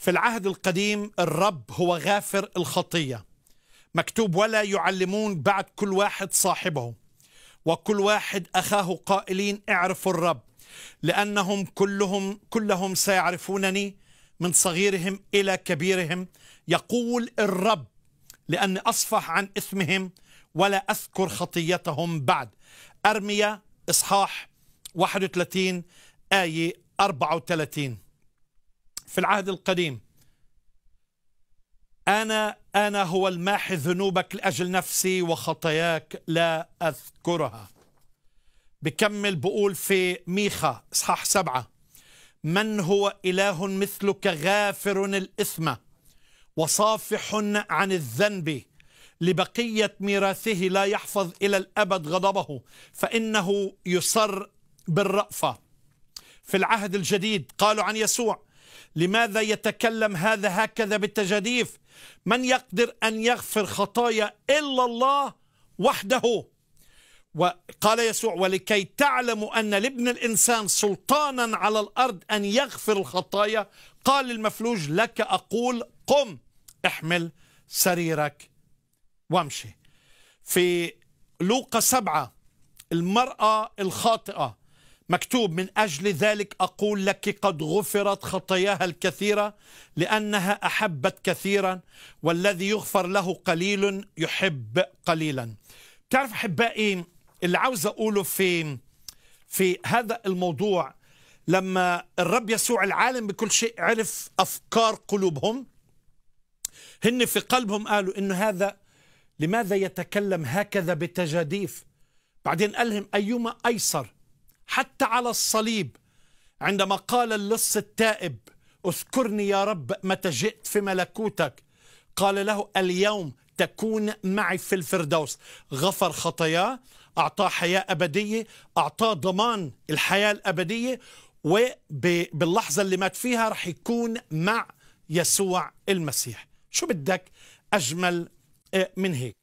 في العهد القديم الرب هو غافر الخطية مكتوب ولا يعلمون بعد كل واحد صاحبه وكل واحد أخاه قائلين اعرفوا الرب لأنهم كلهم كلهم سيعرفونني من صغيرهم إلى كبيرهم يقول الرب لأن أصفح عن إثمهم ولا أذكر خطيتهم بعد أرميا إصحاح 31 آية 34 في العهد القديم أنا أنا هو الماحي ذنوبك لأجل نفسي وخطاياك لا أذكرها بكمل بقول في ميخا إصحاح سبعة من هو إله مثلك غافر الإثم وصافح عن الذنب لبقية ميراثه لا يحفظ إلى الأبد غضبه فإنه يصر بالرأفة في العهد الجديد قالوا عن يسوع لماذا يتكلم هذا هكذا بالتجاديف من يقدر أن يغفر خطايا إلا الله وحده وقال يسوع ولكي تعلموا أن لابن الإنسان سلطانا على الأرض أن يغفر الخطايا قال المفلوج لك أقول قم احمل سريرك وامشي في لوقا سبعة المرأة الخاطئة مكتوب من أجل ذلك أقول لك قد غفرت خطاياها الكثيرة لأنها أحبت كثيرا والذي يغفر له قليل يحب قليلا تعرف أحبائي اللي عاوز أقوله في في هذا الموضوع لما الرب يسوع العالم بكل شيء عرف أفكار قلوبهم هن في قلبهم قالوا إنه هذا لماذا يتكلم هكذا بتجاديف بعدين قال لهم أيما أيسر حتى على الصليب عندما قال اللص التائب اذكرني يا رب متى جئت في ملكوتك قال له اليوم تكون معي في الفردوس غفر خطاياه أعطاه حياة أبدية أعطاه ضمان الحياة الأبدية وباللحظة اللي مات فيها رح يكون مع يسوع المسيح شو بدك أجمل آه، من هيك